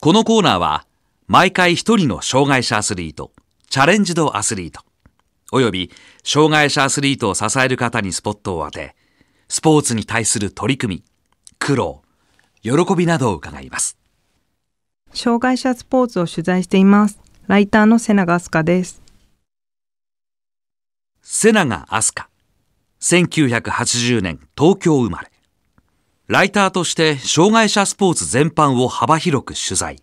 このコーナーは毎回一人の障害者アスリート、チャレンジドアスリート、および障害者アスリートを支える方にスポットを当て、スポーツに対する取り組み、苦労、喜びなどを伺います。障害者スポーツを取材しています。ライターの瀬長飛鳥です。瀬長飛鳥、1980年東京生まれ。ライターとして障害者スポーツ全般を幅広く取材。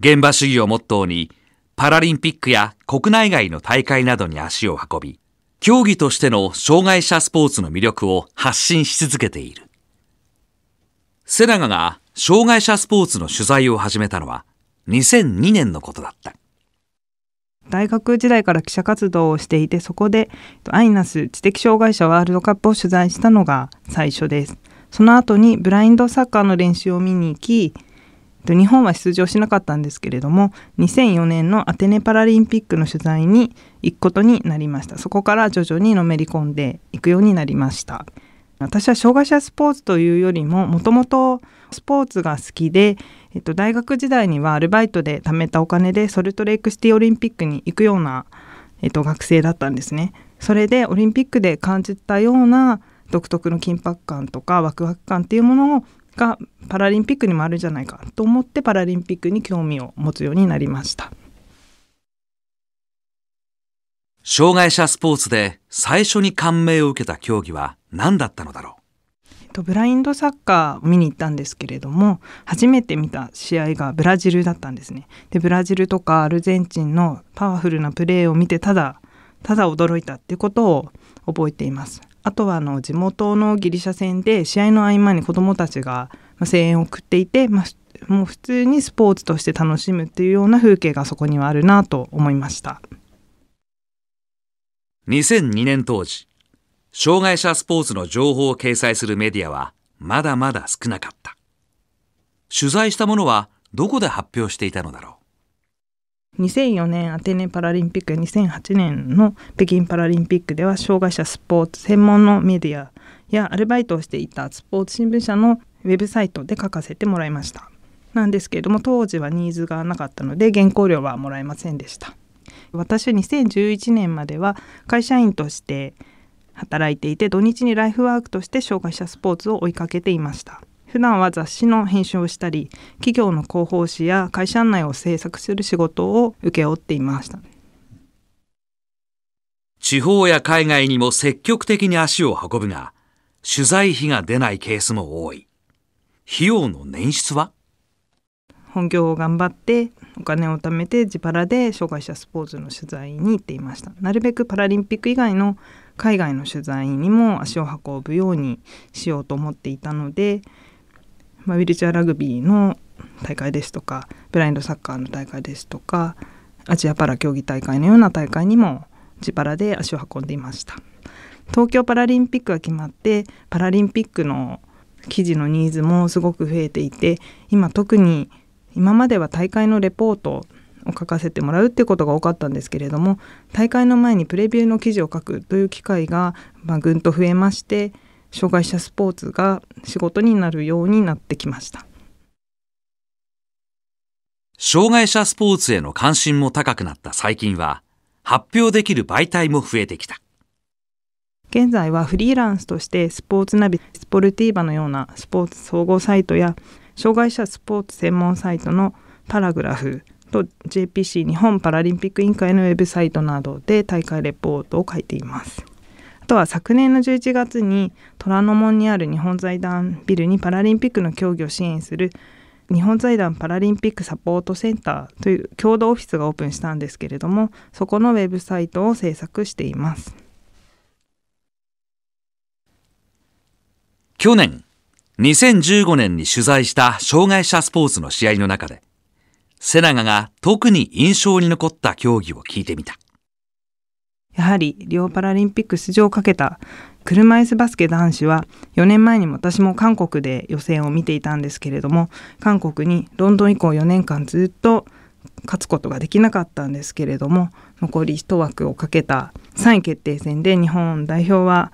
現場主義をモットーに、パラリンピックや国内外の大会などに足を運び、競技としての障害者スポーツの魅力を発信し続けている。セナガが障害者スポーツの取材を始めたのは2002年のことだった。大学時代から記者活動をしていてそこでアイナス知的障害者ワールドカップを取材したのが最初です。その後にブラインドサッカーの練習を見に行き日本は出場しなかったんですけれども2004年のアテネパラリンピックの取材に行くことになりましたそこから徐々にのめり込んでいくようになりました私は障害者スポーツというよりももともとスポーツが好きで、えっと、大学時代にはアルバイトで貯めたお金でソルトレイクシティオリンピックに行くような、えっと、学生だったんですねそれでオリンピックで感じたような独特の緊迫感とかワクワク感っていうものがパラリンピックにもあるじゃないかと思ってパラリンピックに興味を持つようになりました障害者スポーツで最初に感銘を受けた競技は何だったのだろうとブラインドサッカーを見に行ったんですけれども初めて見た試合がブラジルだったんですねでブラジルとかアルゼンチンのパワフルなプレーを見てただただ驚いたっていうことを覚えていますあとはあの地元のギリシャ戦で試合の合間に子どもたちが声援を送っていて、まあ、もう普通にスポーツとして楽しむっていうような風景がそこにはあるなと思いました2002年当時障害者スポーツの情報を掲載するメディアはまだまだ少なかった取材したものはどこで発表していたのだろう2004年アテネパラリンピック2008年の北京パラリンピックでは障害者スポーツ専門のメディアやアルバイトをしていたスポーツ新聞社のウェブサイトで書かせてもらいましたなんですけれども当時はニーズがなかったので原稿料はもらえませんでした私は2011年までは会社員として働いていて土日にライフワークとして障害者スポーツを追いかけていました普段は雑誌の編集をしたり企業の広報誌や会社案内を制作する仕事を請け負っていました地方や海外にも積極的に足を運ぶが取材費が出ないケースも多い費用の捻出は本業を頑張ってお金を貯めて自腹で障害者スポーツの取材に行っていましたなるべくパラリンピック以外の海外の取材にも足を運ぶようにしようと思っていたのでまあ、ウィルチャアラグビーの大会ですとかブラインドサッカーの大会ですとかアジアパラ競技大会のような大会にも自腹で足を運んでいました東京パラリンピックが決まってパラリンピックの記事のニーズもすごく増えていて今特に今までは大会のレポートを書かせてもらうってことが多かったんですけれども大会の前にプレビューの記事を書くという機会が、まあ、ぐんと増えまして障害者スポーツが仕事になるようになってきました障害者スポーツへの関心も高くなった最近は発表できる媒体も増えてきた現在はフリーランスとしてスポーツナビスポルティーバのようなスポーツ総合サイトや障害者スポーツ専門サイトのパラグラフと JPC 日本パラリンピック委員会のウェブサイトなどで大会レポートを書いています。とは昨年の11月に虎ノ門にある日本財団ビルにパラリンピックの競技を支援する日本財団パラリンピックサポートセンターという共同オフィスがオープンしたんですけれどもそこのウェブサイトを制作しています去年2015年に取材した障害者スポーツの試合の中で瀬長が特に印象に残った競技を聞いてみたやはりリオパラリンピック出場をかけた車椅子バスケ男子は4年前にも私も韓国で予選を見ていたんですけれども韓国にロンドン以降4年間ずっと勝つことができなかったんですけれども残り1枠をかけた3位決定戦で日本代表は、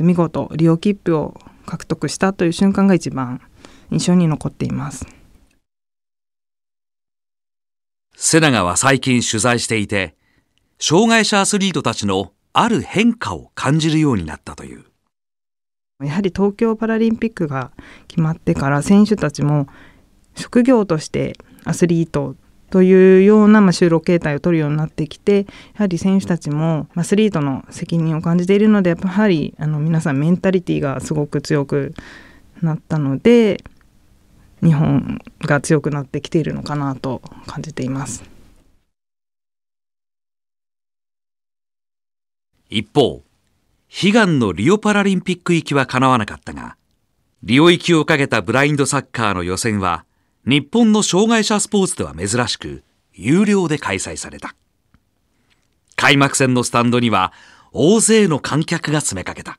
見事リオ切符を獲得したという瞬間が一番印象に残っています瀬永は最近取材していて障害者アスリートたちのある変化を感じるようになったというやはり東京パラリンピックが決まってから選手たちも職業としてアスリートというような就労形態を取るようになってきてやはり選手たちもアスリートの責任を感じているのでやはりあの皆さんメンタリティーがすごく強くなったので日本が強くなってきているのかなと感じています。一方、悲願のリオパラリンピック行きは叶わなかったが、リオ行きをかけたブラインドサッカーの予選は、日本の障害者スポーツでは珍しく、有料で開催された。開幕戦のスタンドには、大勢の観客が詰めかけた。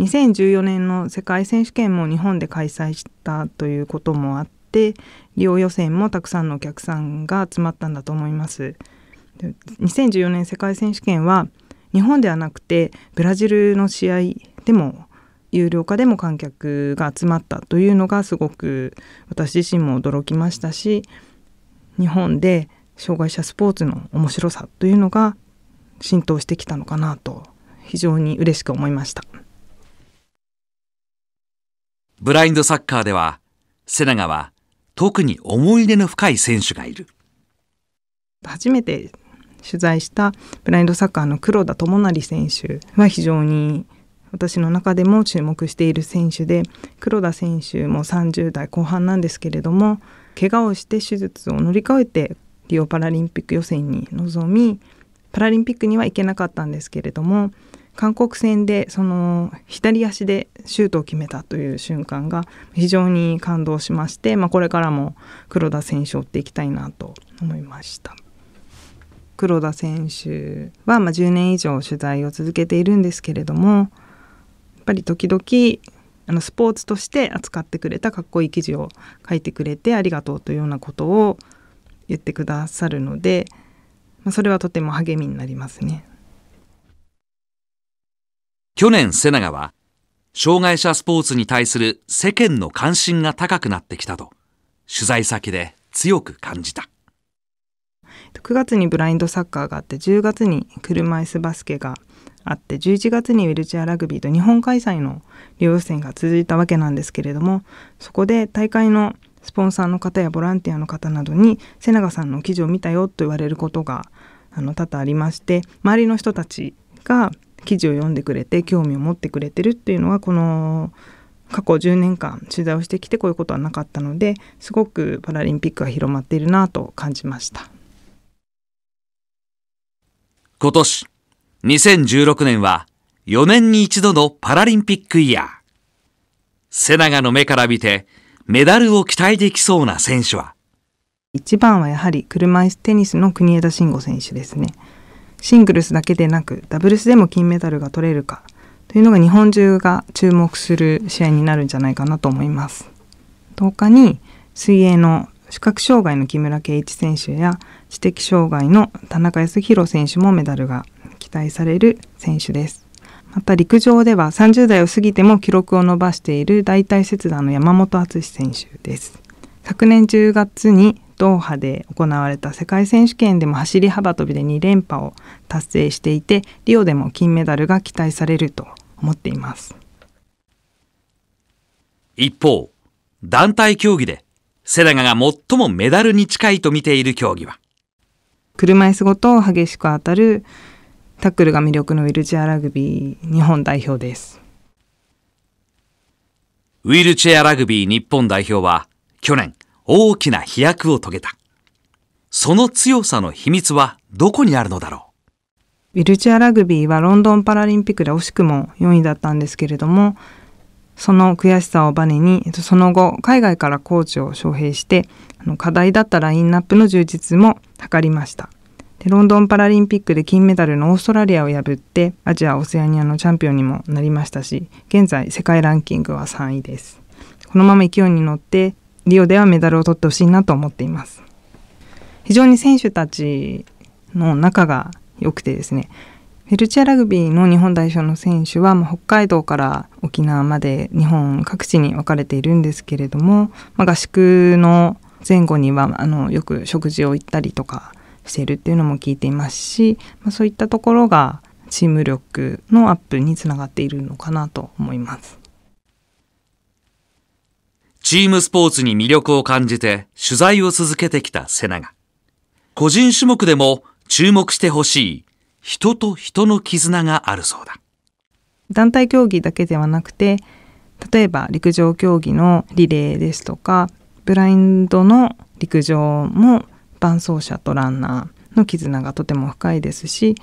2014年の世界選手権も日本で開催したということもあって、リオ予選もたくさんのお客さんが集まったんだと思います。2014年世界選手権は日本ではなくてブラジルの試合でも有料化でも観客が集まったというのがすごく私自身も驚きましたし日本で障害者スポーツの面白さというのが浸透してきたのかなと非常に嬉しく思いましたブラインドサッカーでは瀬長は特に思い出の深い選手がいる初めて取材したブラインドサッカーの黒田智成選手は非常に私の中でも注目している選手で黒田選手も30代後半なんですけれども怪我をして手術を乗り越えてリオパラリンピック予選に臨みパラリンピックには行けなかったんですけれども韓国戦でその左足でシュートを決めたという瞬間が非常に感動しまして、まあ、これからも黒田選手を追っていきたいなと思いました。黒田選手は、まあ、10年以上取材を続けているんですけれどもやっぱり時々あのスポーツとして扱ってくれたかっこいい記事を書いてくれてありがとうというようなことを言ってくださるので、まあ、それはとても励みになりますね去年瀬長は障害者スポーツに対する世間の関心が高くなってきたと取材先で強く感じた。9月にブラインドサッカーがあって10月に車椅子バスケがあって11月にウィルチェアラグビーと日本開催の両予選が続いたわけなんですけれどもそこで大会のスポンサーの方やボランティアの方などに瀬永さんの記事を見たよと言われることがあの多々ありまして周りの人たちが記事を読んでくれて興味を持ってくれてるっていうのはこの過去10年間取材をしてきてこういうことはなかったのですごくパラリンピックが広まっているなと感じました。今年、2016年は4年に一度のパラリンピックイヤー。ナ長の目から見て、メダルを期待できそうな選手は一番はやはり車椅子テニスの国枝慎吾選手ですね。シングルスだけでなく、ダブルスでも金メダルが取れるかというのが日本中が注目する試合になるんじゃないかなと思います。10日に水泳の視覚障害の木村敬一選手や知的障害の田中康弘選手もメダルが期待される選手です。また陸上では30代を過ぎても記録を伸ばしている大体切断の山本篤選手です。昨年10月にドーハで行われた世界選手権でも走り幅跳びで2連覇を達成していてリオでも金メダルが期待されると思っています一方団体競技でセダガが最もメダルに近いと見ている競技は車椅子ごと激しく当たるタックルが魅力のウィルチェアラグビー日本代表ですウィルチェアラグビー日本代表は去年大きな飛躍を遂げたその強さの秘密はどこにあるのだろうウィルチェアラグビーはロンドンパラリンピックで惜しくも4位だったんですけれどもその悔しさをバネに、その後海外からコーチを招聘して課題だったラインナップの充実も図りましたでロンドンパラリンピックで金メダルのオーストラリアを破ってアジア・オセアニアのチャンピオンにもなりましたし現在世界ランキングは3位ですこのまま勢いに乗ってリオではメダルを取ってほしいなと思っています非常に選手たちの仲が良くてですねヘルチアラグビーの日本代表の選手は、まあ、北海道から沖縄まで日本各地に分かれているんですけれども、まあ、合宿の前後にはあのよく食事を行ったりとかしているっていうのも聞いていますし、まあ、そういったところがチーム力のアップにつながっているのかなと思いますチームスポーツに魅力を感じて取材を続けてきた瀬長個人種目でも注目してほしい人と人の絆があるそうだ団体競技だけではなくて例えば陸上競技のリレーですとかブラインドの陸上も伴走者とランナーの絆がとても深いですし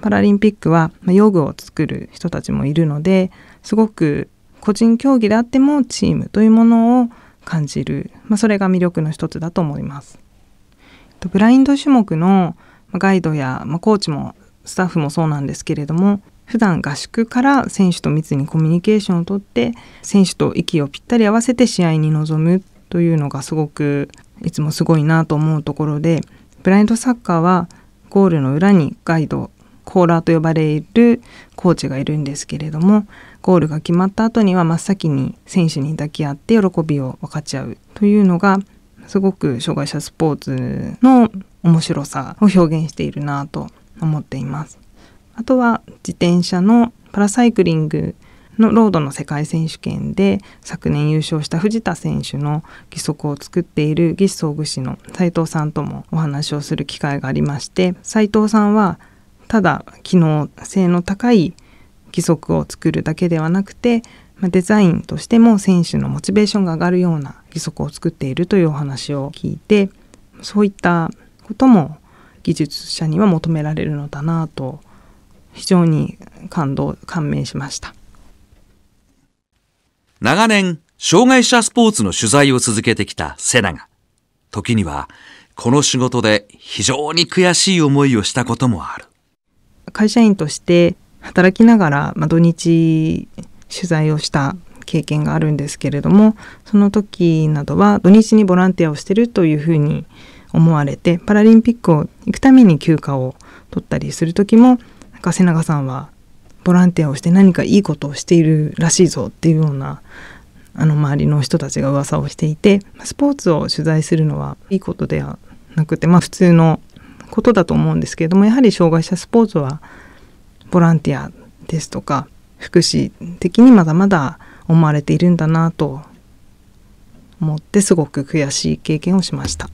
パラリンピックは用具を作る人たちもいるのですごく個人競技であってもチームというものを感じる、まあ、それが魅力の一つだと思います。ブラインド種目のガイドやコーチもスタッフもそうなんですけれども普段合宿から選手と密にコミュニケーションをとって選手と息をぴったり合わせて試合に臨むというのがすごくいつもすごいなと思うところでブラインドサッカーはゴールの裏にガイドコーラーと呼ばれるコーチがいるんですけれどもゴールが決まった後には真っ先に選手に抱き合って喜びを分かち合うというのがすごく障害者スポーツの面白さを表現しているなと思っていますあとは自転車のパラサイクリングのロードの世界選手権で昨年優勝した藤田選手の義足を作っている義肢装具士の斉藤さんともお話をする機会がありまして斉藤さんはただ機能性の高い義足を作るだけではなくてデザインとしても選手のモチベーションが上がるような義足を作っているというお話を聞いてそういったことも技術者には求められるのだなと非常に感動感銘しました長年障害者スポーツの取材を続けてきた瀬長時にはこの仕事で非常に悔しい思いをしたこともある会社員として働きながら、まあ、土日取材をした経験があるんですけれどもその時などは土日にボランティアをしてるというふうに思われてパラリンピックを行くために休暇を取ったりする時もなんか瀬永さんはボランティアをして何かいいことをしているらしいぞっていうようなあの周りの人たちが噂をしていてスポーツを取材するのはいいことではなくて、まあ、普通のことだと思うんですけれどもやはり障害者スポーツはボランティアですとか福祉的にまだまだ思われているんだなと思ってすごく悔しい経験をしました。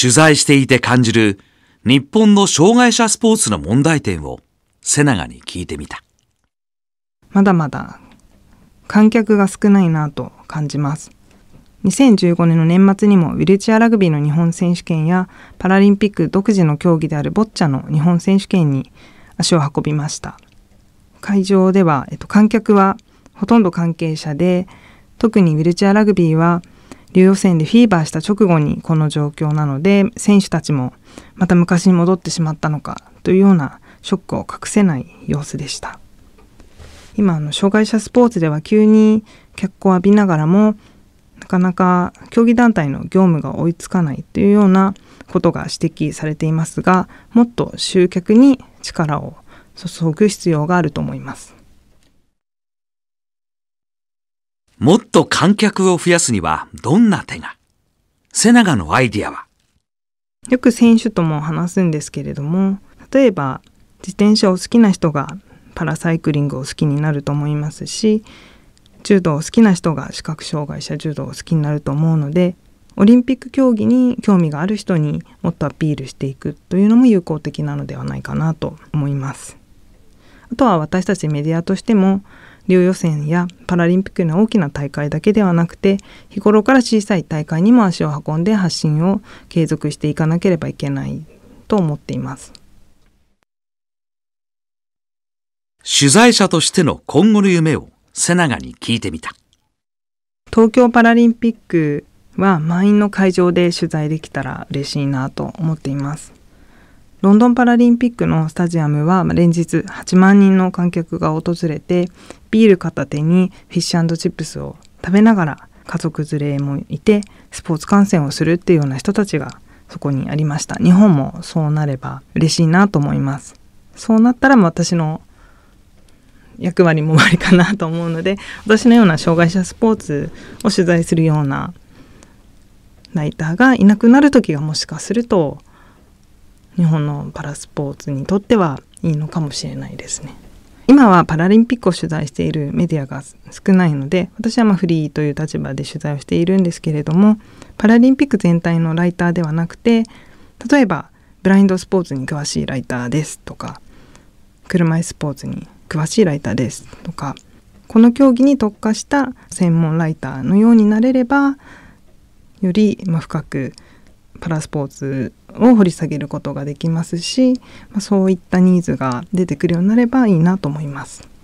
取材していて感じる日本の障害者スポーツの問題点を瀬長に聞いてみた。まだまだ観客が少ないなと感じます。2015年の年末にもウィルチアラグビーの日本選手権やパラリンピック独自の競技であるボッチャの日本選手権に足を運びました。会場では、えっと、観客はほとんど関係者で特にウィルチアラグビーは予選でフィーバーした直後にこの状況なので選手たちもまた昔に戻ってしまったのかというようなショックを隠せない様子でした今あの障害者スポーツでは急に脚光を浴びながらもなかなか競技団体の業務が追いつかないというようなことが指摘されていますがもっと集客に力を注ぐ必要があると思いますもっと観客を増やすにはどんな手が瀬長のアイディアはよく選手とも話すんですけれども例えば自転車を好きな人がパラサイクリングを好きになると思いますし柔道を好きな人が視覚障害者柔道を好きになると思うのでオリンピック競技に興味がある人にもっとアピールしていくというのも有効的なのではないかなと思います。あとは私たちメディアとしても両予選やパラリンピックの大きな大会だけではなくて日頃から小さい大会にも足を運んで発信を継続していかなければいけないと思っています取材者としての今後の夢を瀬永に聞いてみた東京パラリンピックは満員の会場で取材できたら嬉しいなと思っていますロンドンパラリンピックのスタジアムは連日8万人の観客が訪れてビール片手にフィッシュチップスを食べながら家族連れもいてスポーツ観戦をするっていうような人たちがそこにありました日本もそうなれば嬉しいなと思いますそうなったら私の役割も終わりかなと思うので私のような障害者スポーツを取材するようなライターがいなくなる時がもしかすると日本のパラスポーツにとってはいいのかもしれないですね。今はパラリンピックを取材しているメディアが少ないので私はまフリーという立場で取材をしているんですけれどもパラリンピック全体のライターではなくて例えばブラインドスポーツに詳しいライターですとか車椅子スポーツに詳しいライターですとかこの競技に特化した専門ライターのようになれればよりま深くパラスポーツを掘り下げることができますし、まあ、そういったニーズが出てくるようになればいいなと思います。